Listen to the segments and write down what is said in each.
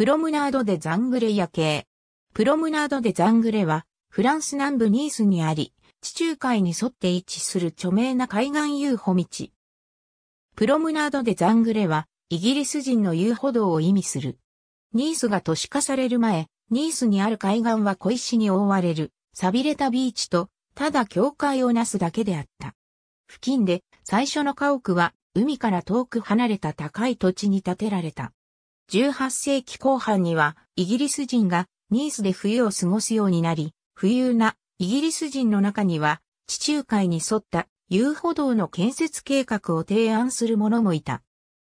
プロムナード・デ・ザングレ夜景。プロムナード・デ・ザングレは、フランス南部ニースにあり、地中海に沿って位置する著名な海岸遊歩道。プロムナード・デ・ザングレは、イギリス人の遊歩道を意味する。ニースが都市化される前、ニースにある海岸は小石に覆われる、錆びれたビーチと、ただ境界をなすだけであった。付近で、最初の家屋は、海から遠く離れた高い土地に建てられた。18世紀後半には、イギリス人がニースで冬を過ごすようになり、富裕なイギリス人の中には、地中海に沿った遊歩道の建設計画を提案する者もいた。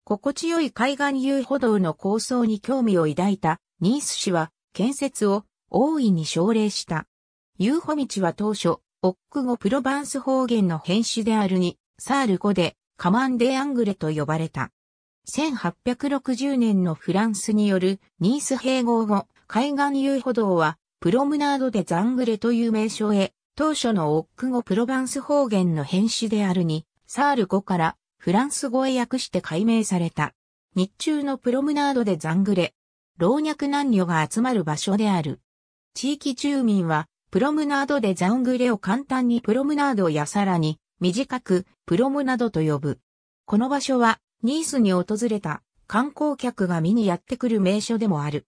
心地よい海岸遊歩道の構想に興味を抱いたニース氏は建設を大いに奨励した。遊歩道は当初、オック語プロヴァンス方言の変種であるに、サール語でカマンデアングレと呼ばれた。1860年のフランスによるニース併合後、海岸遊歩道はプロムナードでザングレという名称へ、当初のオック語プロバンス方言の変種であるに、サール語からフランス語へ訳して改名された。日中のプロムナードでザングレ、老若男女が集まる場所である。地域住民は、プロムナードでザングレを簡単にプロムナードやさらに、短く、プロムナドと呼ぶ。この場所は、ニースに訪れた観光客が見にやってくる名所でもある。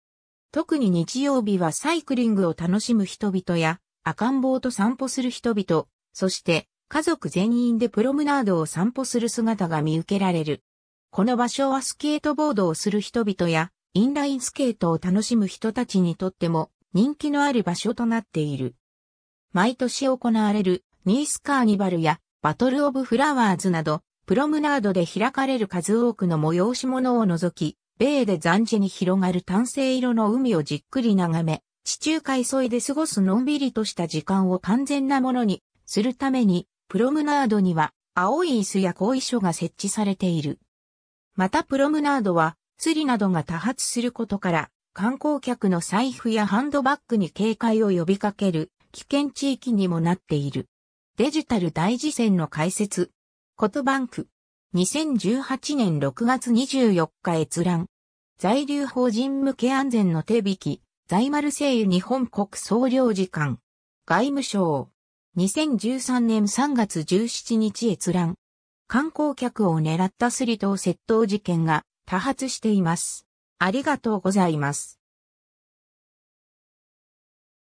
特に日曜日はサイクリングを楽しむ人々や赤ん坊と散歩する人々、そして家族全員でプロムナードを散歩する姿が見受けられる。この場所はスケートボードをする人々やインラインスケートを楽しむ人たちにとっても人気のある場所となっている。毎年行われるニースカーニバルやバトルオブフラワーズなどプロムナードで開かれる数多くの催し物を除き、米で残地に広がる炭性色の海をじっくり眺め、地中海沿いで過ごすのんびりとした時間を完全なものにするために、プロムナードには青い椅子や後遺書が設置されている。またプロムナードは釣りなどが多発することから、観光客の財布やハンドバッグに警戒を呼びかける危険地域にもなっている。デジタル大事線の解説。コトバンク。2018年6月24日閲覧。在留法人向け安全の手引き。在丸聖油日本国総領事館。外務省。2013年3月17日閲覧。観光客を狙ったスリと窃盗事件が多発しています。ありがとうございます。